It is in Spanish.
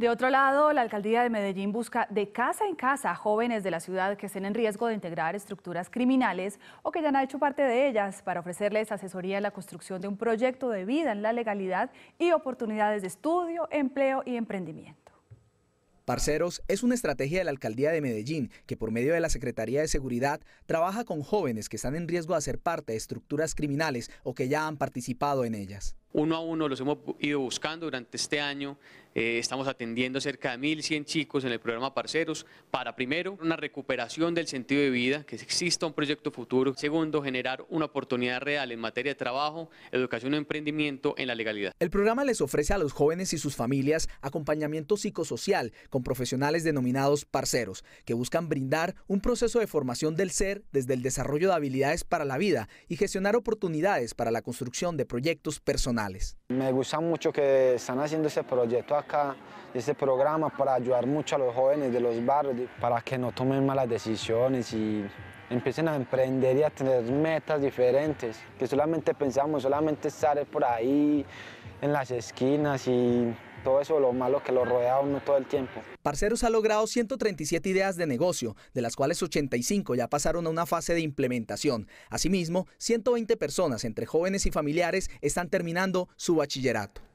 De otro lado, la alcaldía de Medellín busca de casa en casa a jóvenes de la ciudad que estén en riesgo de integrar estructuras criminales o que ya han hecho parte de ellas para ofrecerles asesoría en la construcción de un proyecto de vida en la legalidad y oportunidades de estudio, empleo y emprendimiento. Parceros es una estrategia de la Alcaldía de Medellín que por medio de la Secretaría de Seguridad trabaja con jóvenes que están en riesgo de hacer parte de estructuras criminales o que ya han participado en ellas uno a uno, los hemos ido buscando durante este año. Eh, estamos atendiendo cerca de 1.100 chicos en el programa Parceros para, primero, una recuperación del sentido de vida, que exista un proyecto futuro. Segundo, generar una oportunidad real en materia de trabajo, educación o emprendimiento en la legalidad. El programa les ofrece a los jóvenes y sus familias acompañamiento psicosocial con profesionales denominados Parceros, que buscan brindar un proceso de formación del ser desde el desarrollo de habilidades para la vida y gestionar oportunidades para la construcción de proyectos personales. Me gusta mucho que están haciendo este proyecto acá, este programa para ayudar mucho a los jóvenes de los barrios, para que no tomen malas decisiones y empiecen a emprender y a tener metas diferentes, que solamente pensamos, solamente estar por ahí en las esquinas y todo eso, lo malo que lo rodea uno todo el tiempo. Parceros ha logrado 137 ideas de negocio, de las cuales 85 ya pasaron a una fase de implementación. Asimismo, 120 personas, entre jóvenes y familiares, están terminando su bachillerato.